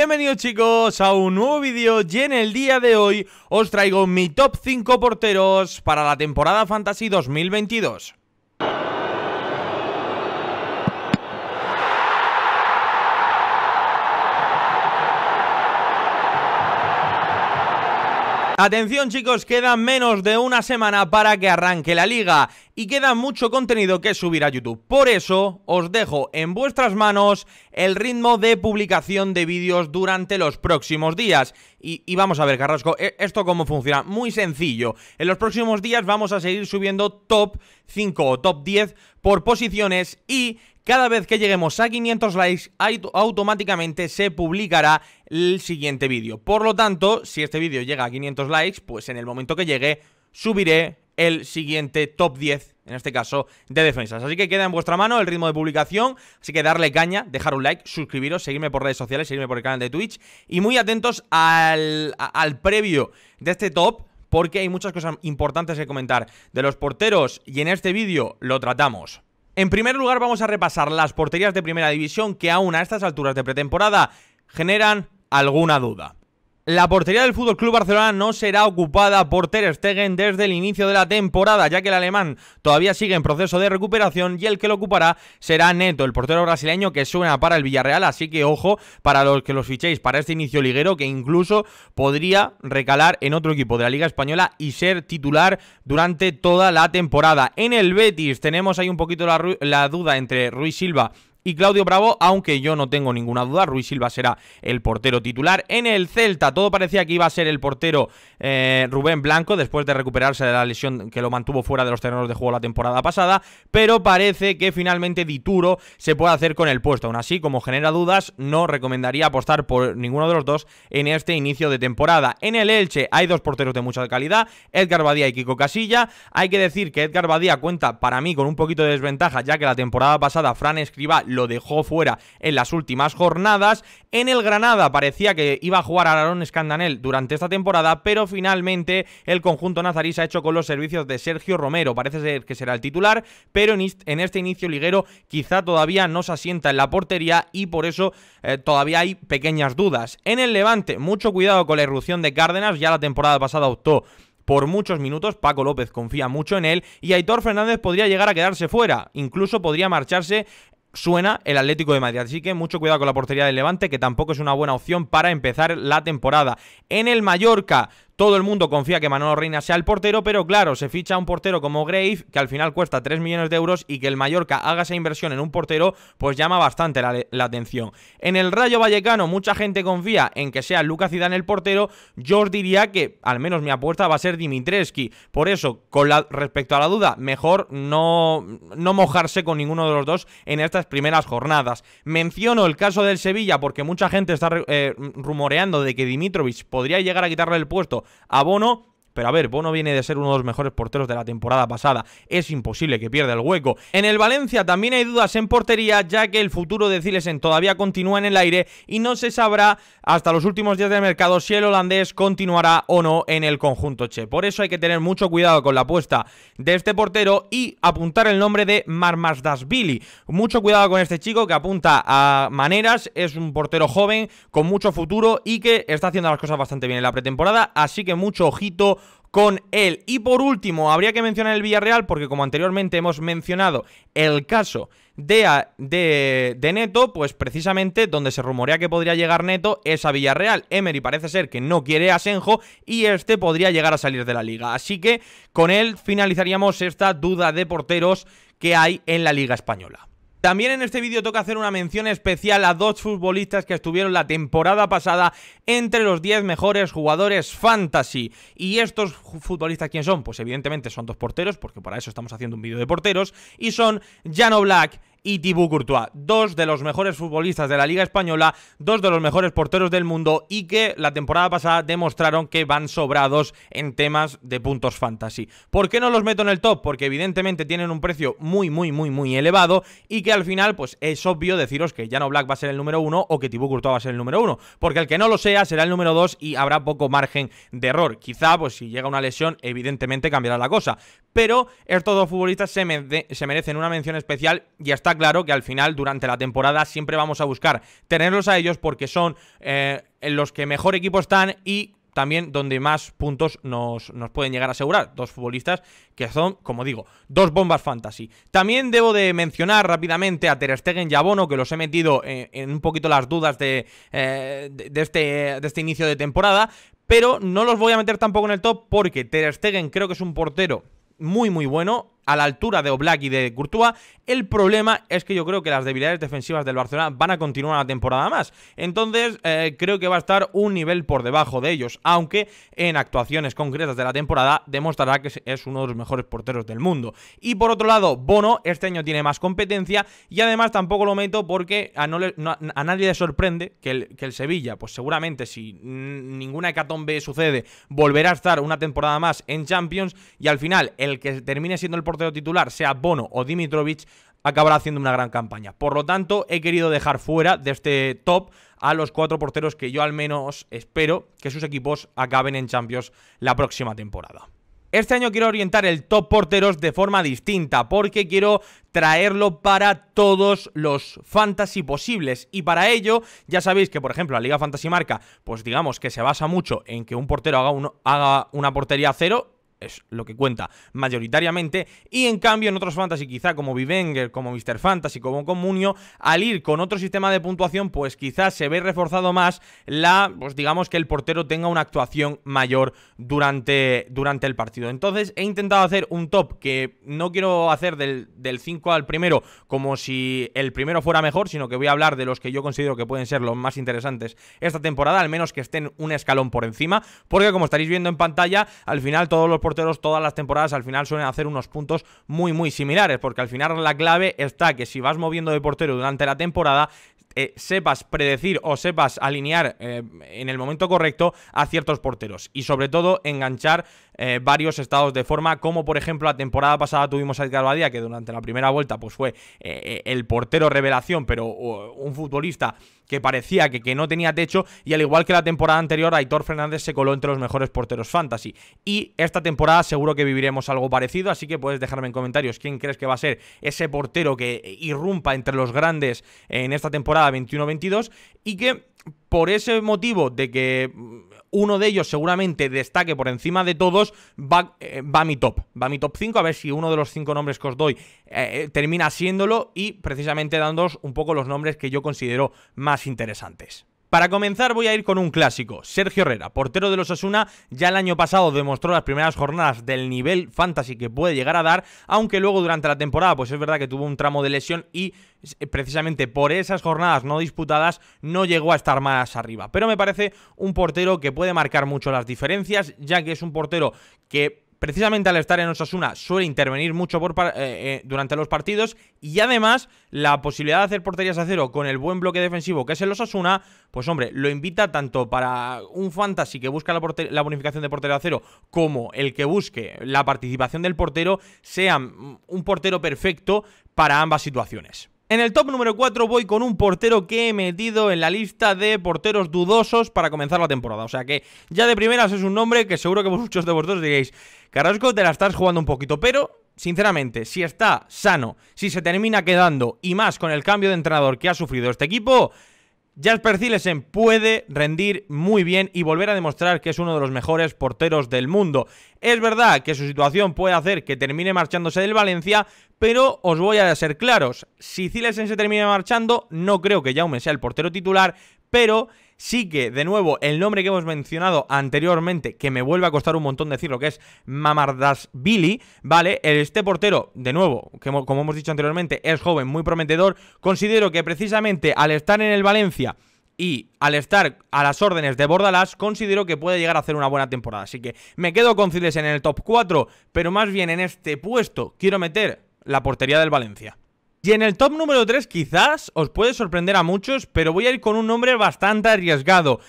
Bienvenidos chicos a un nuevo vídeo y en el día de hoy os traigo mi top 5 porteros para la temporada Fantasy 2022. Atención chicos, queda menos de una semana para que arranque la liga y queda mucho contenido que subir a YouTube. Por eso os dejo en vuestras manos el ritmo de publicación de vídeos durante los próximos días. Y, vamos a ver, Carrasco, e, esto cómo funciona. Muy sencillo. En los próximos días vamos a seguir subiendo top 5 o top 10 por posiciones y cada vez que lleguemos a 500 likes, automáticamente se publicará el siguiente vídeo. Por lo tanto, si este vídeo llega a 500 likes, pues en el momento que llegue, subiré el siguiente top 10, en este caso, de defensas. Así que queda en vuestra mano el ritmo de publicación, así que darle caña, dejar un like, suscribiros, seguirme por redes sociales, seguirme por el canal de Twitch y muy atentos al, al previo de este top, porque hay muchas cosas importantes que comentar de los porteros y en este vídeo lo tratamos. En primer lugar vamos a repasar las porterías de primera división que aún a estas alturas de pretemporada generan alguna duda. La portería del Fútbol Club Barcelona no será ocupada por Ter Stegen desde el inicio de la temporada, ya que el alemán todavía sigue en proceso de recuperación y el que lo ocupará será Neto, el portero brasileño que suena para el Villarreal, así que ojo para los que los fichéis para este inicio liguero que incluso podría recalar en otro equipo de la Liga española y ser titular durante toda la temporada. En el Betis tenemos ahí un poquito la, la duda entre Ruiz Silva y Claudio Bravo, aunque yo no tengo ninguna duda, Ruiz Silva será el portero titular. En el Celta todo parecía que iba a ser el portero eh, Rubén Blanco después de recuperarse de la lesión que lo mantuvo fuera de los terrenos de juego la temporada pasada, pero parece que finalmente Dituro se puede hacer con el puesto. Aún así, como genera dudas, no recomendaría apostar por ninguno de los dos en este inicio de temporada. En el Elche hay dos porteros de mucha calidad, Edgar Badía y Kiko Casilla. Hay que decir que Edgar Badía cuenta para mí con un poquito de desventaja, ya que la temporada pasada Fran Escriba lo dejó fuera en las últimas jornadas. En el Granada parecía que iba a jugar aaron Escandanel durante esta temporada, pero finalmente el conjunto nazarí se ha hecho con los servicios de Sergio Romero. Parece ser que será el titular, pero en este inicio liguero quizá todavía no se asienta en la portería y por eso eh, todavía hay pequeñas dudas. En el Levante, mucho cuidado con la irrupción de Cárdenas, ya la temporada pasada optó por muchos minutos. Paco López confía mucho en él y Aitor Fernández podría llegar a quedarse fuera. Incluso podría marcharse suena el Atlético de Madrid. Así que mucho cuidado con la portería del Levante, que tampoco es una buena opción para empezar la temporada. En el Mallorca todo el mundo confía que Manolo Reina sea el portero, pero claro, se ficha un portero como Grave, que al final cuesta 3 millones de euros y que el Mallorca haga esa inversión en un portero, pues llama bastante la, atención. En el Rayo Vallecano mucha gente confía en que sea Lucas Zidane el portero, yo os diría que al menos mi apuesta va a ser Dimitreski. Por eso, con respecto a la duda, mejor no, no mojarse con ninguno de los dos en estas primeras jornadas. Menciono el caso del Sevilla porque mucha gente está eh, rumoreando de que Dimitrovic podría llegar a quitarle el puesto Abono pero a ver, Bono viene de ser uno de los mejores porteros de la temporada pasada. Es imposible que pierda el hueco. En el Valencia también hay dudas en portería, ya que el futuro de Zilesen todavía continúa en el aire y no se sabrá hasta los últimos días del mercado si el holandés continuará o no en el conjunto Che. Por eso hay que tener mucho cuidado con la apuesta de este portero y apuntar el nombre de Marmasdasvili. Mucho cuidado con este chico que apunta a maneras, es un portero joven con mucho futuro y que está haciendo las cosas bastante bien en la pretemporada, así que mucho ojito con él. Y por último, habría que mencionar el Villarreal, porque como anteriormente hemos mencionado el caso de, Neto, pues precisamente donde se rumorea que podría llegar Neto es a Villarreal. Emery parece ser que no quiere a Senjo y este podría llegar a salir de la liga. Así que con él finalizaríamos esta duda de porteros que hay en la liga española. También en este vídeo toca hacer una mención especial a dos futbolistas que estuvieron la temporada pasada entre los 10 mejores jugadores fantasy. ¿Y estos futbolistas quién son? Pues evidentemente son dos porteros, porque para eso estamos haciendo un vídeo de porteros, y son Jano Black y Thibaut Courtois. Dos de los mejores futbolistas de la Liga Española, dos de los mejores porteros del mundo y que la temporada pasada demostraron que van sobrados en temas de puntos fantasy. ¿Por qué no los meto en el top? Porque evidentemente tienen un precio muy, muy, muy, muy elevado y que al final, pues es obvio deciros que Jano Black va a ser el número uno o que Thibaut Courtois va a ser el número uno. Porque el que no lo sea será el número dos y habrá poco margen de error. Quizá, pues si llega una lesión, evidentemente cambiará la cosa. Pero estos dos futbolistas se, se merecen una mención especial y hasta claro que al final, durante la temporada, siempre vamos a buscar tenerlos a ellos porque son eh, los que mejor equipo están y también donde más puntos nos, nos, pueden llegar a asegurar. Dos futbolistas que son, como digo, dos bombas fantasy. También debo de mencionar rápidamente a Ter Stegen y a Bono, que los he metido eh, en, un poquito las dudas eh, de, de, este, de este inicio de temporada, pero no los voy a meter tampoco en el top porque Ter Stegen creo que es un portero muy muy bueno, a la altura de Oblak y de Courtois. El problema es que yo creo que las debilidades defensivas del Barcelona van a continuar una temporada más. Entonces, eh, creo que va a estar un nivel por debajo de ellos, aunque en actuaciones concretas de la temporada demostrará que es uno de los mejores porteros del mundo. Y por otro lado, Bono este año tiene más competencia y además tampoco lo meto porque a, nadie le sorprende que el, que el Sevilla, pues seguramente si ninguna hecatombe sucede, volverá a estar una temporada más en Champions y al final el que termine siendo el portero titular, sea Bono o Dimitrovic, acabará haciendo una gran campaña. Por lo tanto, he querido dejar fuera de este top a los cuatro porteros que yo al menos espero que sus equipos acaben en Champions la próxima temporada. Este año quiero orientar el top porteros de forma distinta porque quiero traerlo para todos los fantasy posibles y para ello ya sabéis que por ejemplo la Liga Fantasy Marca pues digamos que se basa mucho en que un portero haga, una portería cero es lo que cuenta mayoritariamente. Y en cambio, en otros fantasy, quizá como Vivenger, como Mr. Fantasy, como Comunio, al ir con otro sistema de puntuación, pues quizás se ve reforzado más la, pues digamos que el portero tenga una actuación mayor durante, durante el partido. Entonces, he intentado hacer un top que no quiero hacer del 5 al primero como si el primero fuera mejor, sino que voy a hablar de los que yo considero que pueden ser los más interesantes esta temporada, al menos que estén un escalón por encima, porque como estaréis viendo en pantalla, al final todos los todas las temporadas al final suelen hacer unos puntos muy, muy similares, porque al final la clave está que si vas moviendo de portero durante la temporada, eh, sepas predecir o sepas alinear eh, en el momento correcto a ciertos porteros y sobre todo enganchar eh, varios estados de forma como por ejemplo la temporada pasada tuvimos a Edgar Badía que durante la primera vuelta pues fue el portero revelación pero un futbolista que parecía que, no tenía techo y al igual que la temporada anterior, Aitor Fernández se coló entre los mejores porteros fantasy. Y esta temporada seguro que viviremos algo parecido, así que puedes dejarme en comentarios quién crees que va a ser ese portero que irrumpa entre los grandes en esta temporada 21-22 y que por ese motivo de que uno de ellos seguramente destaque por encima de todos, va, eh, mi top. Va mi top 5, a ver si uno de los cinco nombres que os doy eh, termina siéndolo y precisamente dándoos un poco los nombres que yo considero más interesantes. Para comenzar voy a ir con un clásico, Sergio Herrera, portero de los Asuna, ya el año pasado demostró las primeras jornadas del nivel fantasy que puede llegar a dar, aunque luego durante la temporada pues es verdad que tuvo un tramo de lesión y eh, precisamente por esas jornadas no disputadas no llegó a estar más arriba, pero me parece un portero que puede marcar mucho las diferencias, ya que es un portero que precisamente al estar en Osasuna, suele intervenir mucho eh, eh, durante los partidos y además la posibilidad de hacer porterías a cero con el buen bloque defensivo que es el Osasuna, pues hombre, lo invita tanto para un fantasy que busca la, bonificación de portero a cero como el que busque la participación del portero, sea un portero perfecto para ambas situaciones. En el top número 4 voy con un portero que he metido en la lista de porteros dudosos para comenzar la temporada. O sea que ya de primeras es un nombre que seguro que muchos de vosotros diréis, Carrasco, te la estás jugando un poquito, pero sinceramente, si está sano, si se termina quedando y más con el cambio de entrenador que ha sufrido este equipo, Jasper Zilesen puede rendir muy bien y volver a demostrar que es uno de los mejores porteros del mundo. Es verdad que su situación puede hacer que termine marchándose del Valencia, pero os voy a ser claros. Si Zilesen se termina marchando, no creo que Jaume sea el portero titular, pero Sí que, de nuevo, el nombre que hemos mencionado anteriormente, que me vuelve a costar un montón decirlo, que es Billy, ¿vale? Este portero, de nuevo, que como hemos dicho anteriormente, es joven, muy prometedor. Considero que precisamente al estar en el Valencia y al estar a las órdenes de Bordalás, considero que puede llegar a hacer una buena temporada. Así que me quedo con Ciles en el top 4, pero más bien en este puesto quiero meter la portería del Valencia. Y en el top número 3 quizás os puede sorprender a muchos, pero voy a ir con un nombre bastante arriesgado.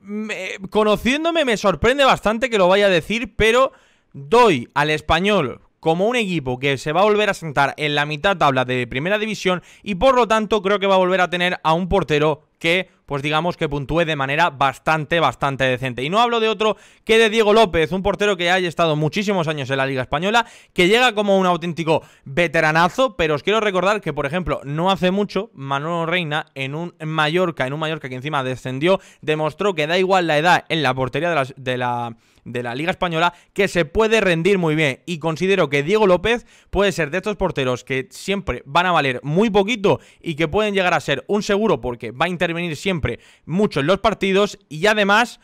Mm, eh, conociéndome me sorprende bastante que lo vaya a decir, pero doy al español como un equipo que se va a volver a sentar en la mitad tabla de primera división y por lo tanto creo que va a volver a tener a un portero que, pues digamos que puntúe de manera bastante, bastante decente. Y no hablo de otro que de Diego López, un portero que haya estado muchísimos años en la Liga Española, que llega como un auténtico veteranazo, pero os quiero recordar que, por ejemplo, no hace mucho, Manuel Reina, en un Mallorca, en un Mallorca que encima descendió, demostró que da igual la edad en la portería de la, de la, de la Liga Española, que se puede rendir muy bien. Y considero que Diego López puede ser de estos porteros que siempre van a valer muy poquito y que pueden llegar a ser un seguro porque va a intervenir venir siempre mucho en los partidos y además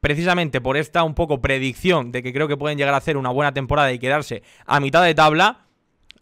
precisamente por esta un poco predicción de que creo que pueden llegar a hacer una buena temporada y quedarse a mitad de tabla,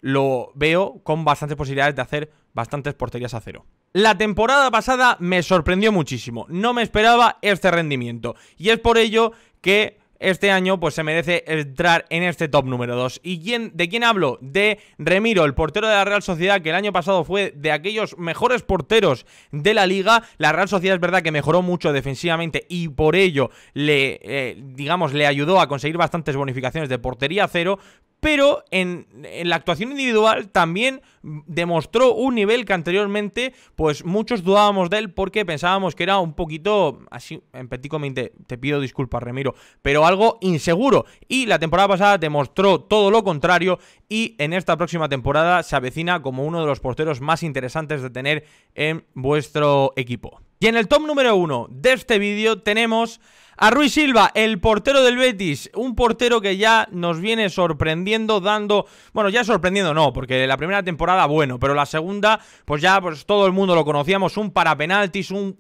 lo veo con bastantes posibilidades de hacer bastantes porterías a cero. La temporada pasada me sorprendió muchísimo, no me esperaba este rendimiento y es por ello que este año pues se merece entrar en este top número 2. ¿Y de quién hablo? De Remiro, el portero de la Real Sociedad, que el año pasado fue de aquellos mejores porteros de la liga. La Real Sociedad es verdad que mejoró mucho defensivamente y por ello le, eh, digamos, le ayudó a conseguir bastantes bonificaciones de portería cero, pero en, la actuación individual también demostró un nivel que anteriormente pues muchos dudábamos de él porque pensábamos que era un poquito, así en te pido disculpas Remiro, pero algo inseguro y la temporada pasada demostró todo lo contrario y en esta próxima temporada se avecina como uno de los porteros más interesantes de tener en vuestro equipo. Y en el top número uno de este vídeo tenemos a Ruiz Silva, el portero del Betis, un portero que ya nos viene sorprendiendo, dando, bueno, ya sorprendiendo no, porque la primera temporada bueno, pero la segunda, pues ya pues todo el mundo lo conocíamos, un parapenaltis, un,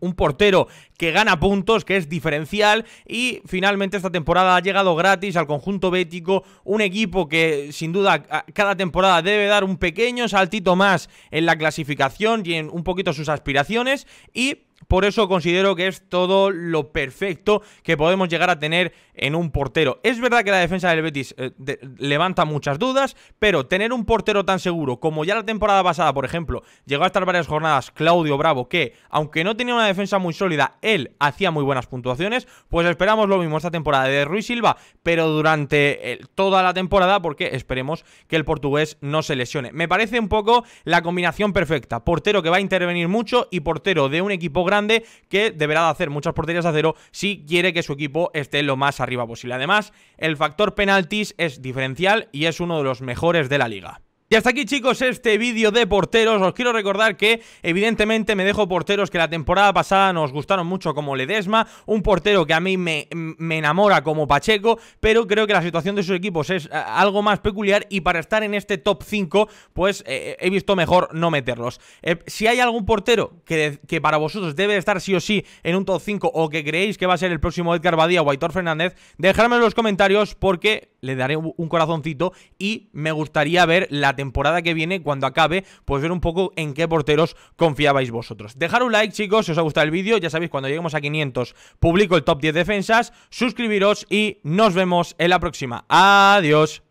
un portero que gana puntos, que es diferencial y finalmente esta temporada ha llegado gratis al conjunto bético, un equipo que sin duda cada temporada debe dar un pequeño saltito más en la clasificación y en un poquito sus aspiraciones y por eso considero que es todo lo perfecto que podemos llegar a tener en un portero. Es verdad que la defensa del Betis eh, levanta muchas dudas, pero tener un portero tan seguro como ya la temporada pasada, por ejemplo, llegó a estar varias jornadas Claudio Bravo, que aunque no tenía una defensa muy sólida, él hacía muy buenas puntuaciones, pues esperamos lo mismo esta temporada de Ruiz Silva, pero durante eh, toda la temporada, porque esperemos que el portugués no se lesione. Me parece un poco la combinación perfecta, portero que va a intervenir mucho y portero de un equipo grande que deberá de hacer muchas porterías a cero si quiere que su equipo esté lo más arriba posible. Además, el factor penaltis es diferencial y es uno de los mejores de la liga. Y hasta aquí chicos este vídeo de porteros, os quiero recordar que evidentemente me dejo porteros que la temporada pasada nos gustaron mucho como Ledesma, un portero que a mí me, enamora como Pacheco, pero creo que la situación de sus equipos es eh, algo más peculiar y para estar en este top 5 pues eh, eh, he visto mejor no meterlos. si hay algún portero que, que, para vosotros debe estar sí o sí en un top 5 o que creéis que va a ser el próximo Edgar Badía o Aitor Fernández, dejadme en los comentarios porque le daré un corazoncito y me gustaría ver la temporada que viene, cuando acabe, pues ver un poco en qué porteros confiabais vosotros. Dejar un like, chicos, si os ha gustado el vídeo. Ya sabéis, cuando lleguemos a 500 publico el top 10 defensas. Suscribiros y nos vemos en la próxima. Adiós.